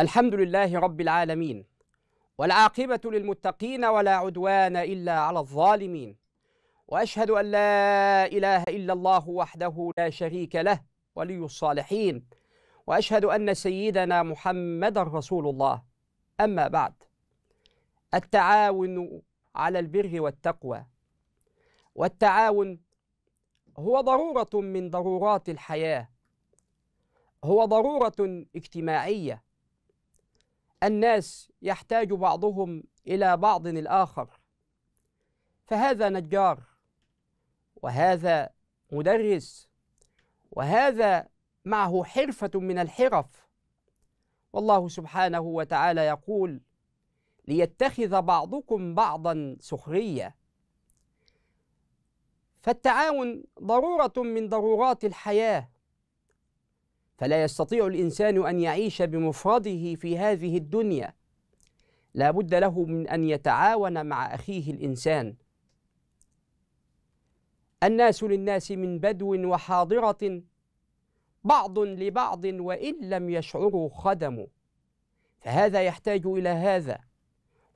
الحمد لله رب العالمين والعاقبة للمتقين ولا عدوان إلا على الظالمين وأشهد أن لا إله إلا الله وحده لا شريك له ولي الصالحين وأشهد أن سيدنا محمد رسول الله أما بعد التعاون على البر والتقوى والتعاون هو ضرورة من ضرورات الحياة هو ضرورة اجتماعية الناس يحتاج بعضهم الى بعض الاخر فهذا نجار وهذا مدرس وهذا معه حرفه من الحرف والله سبحانه وتعالى يقول ليتخذ بعضكم بعضا سخريه فالتعاون ضروره من ضرورات الحياه فلا يستطيع الانسان ان يعيش بمفرده في هذه الدنيا لا بد له من ان يتعاون مع اخيه الانسان الناس للناس من بدو وحاضره بعض لبعض وان لم يشعروا خدم فهذا يحتاج الى هذا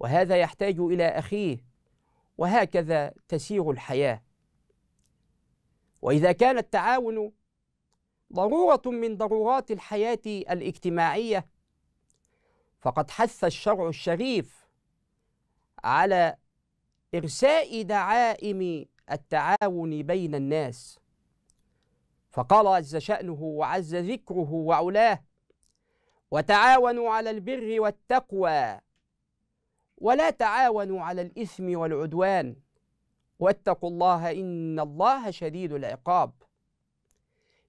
وهذا يحتاج الى اخيه وهكذا تسير الحياه واذا كان التعاون ضروره من ضرورات الحياه الاجتماعيه فقد حث الشرع الشريف على ارساء دعائم التعاون بين الناس فقال عز شانه وعز ذكره وعلاه وتعاونوا على البر والتقوى ولا تعاونوا على الاثم والعدوان واتقوا الله ان الله شديد العقاب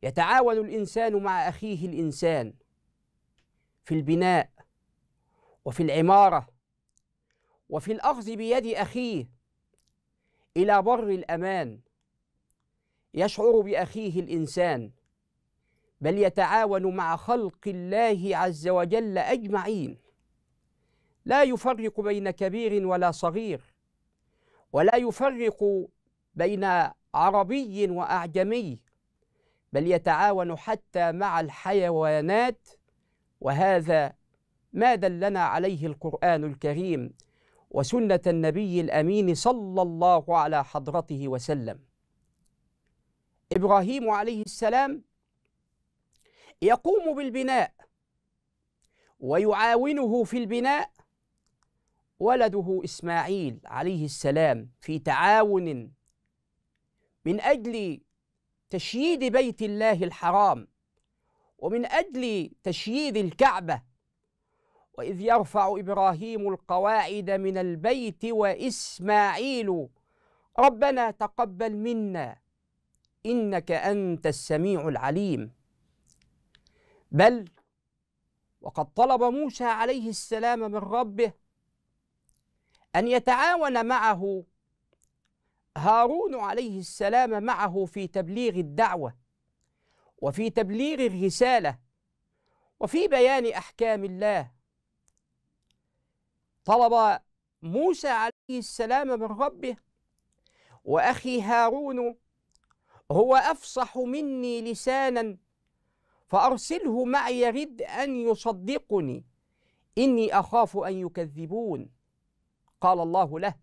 يتعاون الانسان مع اخيه الانسان في البناء وفي العماره وفي الاخذ بيد اخيه الى بر الامان يشعر باخيه الانسان بل يتعاون مع خلق الله عز وجل اجمعين لا يفرق بين كبير ولا صغير ولا يفرق بين عربي واعجمي بل يتعاون حتى مع الحيوانات وهذا ما دلنا عليه القرآن الكريم وسنة النبي الأمين صلى الله على حضرته وسلم إبراهيم عليه السلام يقوم بالبناء ويعاونه في البناء ولده إسماعيل عليه السلام في تعاون من أجل تشييد بيت الله الحرام ومن أجل تشييد الكعبة وإذ يرفع إبراهيم القواعد من البيت وإسماعيل ربنا تقبل منا إنك أنت السميع العليم بل وقد طلب موسى عليه السلام من ربه أن يتعاون معه هارون عليه السلام معه في تبليغ الدعوه وفي تبليغ الرساله وفي بيان احكام الله طلب موسى عليه السلام من ربه واخي هارون هو افصح مني لسانا فارسله معي يرد ان يصدقني اني اخاف ان يكذبون قال الله له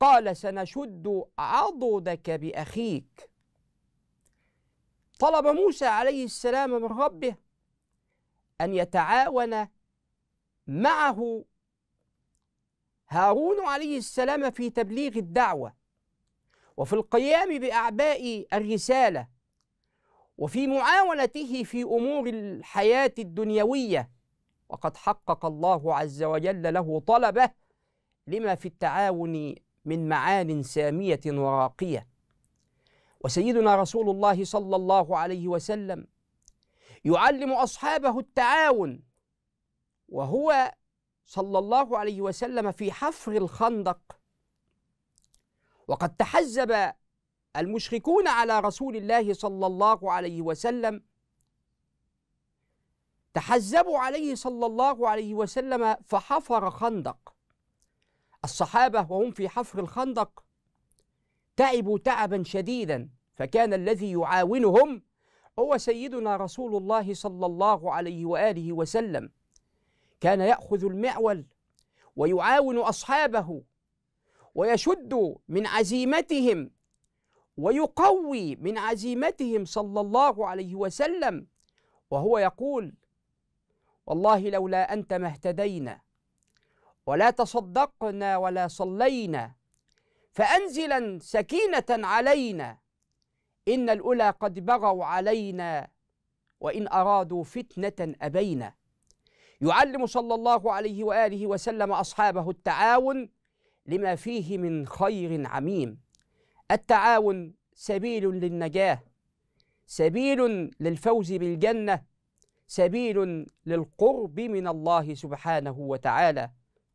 قال سنشد عضدك باخيك طلب موسى عليه السلام من ربه ان يتعاون معه هارون عليه السلام في تبليغ الدعوه وفي القيام باعباء الرساله وفي معاونته في امور الحياه الدنيويه وقد حقق الله عز وجل له طلبه لما في التعاون من معان سامية وراقية وسيدنا رسول الله صلى الله عليه وسلم يعلم أصحابه التعاون وهو صلى الله عليه وسلم في حفر الخندق وقد تحزب المشركون على رسول الله صلى الله عليه وسلم تحزبوا عليه صلى الله عليه وسلم فحفر خندق الصحابة وهم في حفر الخندق تعبوا تعبا شديدا فكان الذي يعاونهم هو سيدنا رسول الله صلى الله عليه واله وسلم كان ياخذ المعول ويعاون اصحابه ويشد من عزيمتهم ويقوي من عزيمتهم صلى الله عليه وسلم وهو يقول والله لولا انت ما اهتدينا ولا تصدقنا ولا صلينا فأنزلا سكينة علينا إن الأولى قد بغوا علينا وإن أرادوا فتنة أبينا يعلم صلى الله عليه وآله وسلم أصحابه التعاون لما فيه من خير عميم التعاون سبيل للنجاة سبيل للفوز بالجنة سبيل للقرب من الله سبحانه وتعالى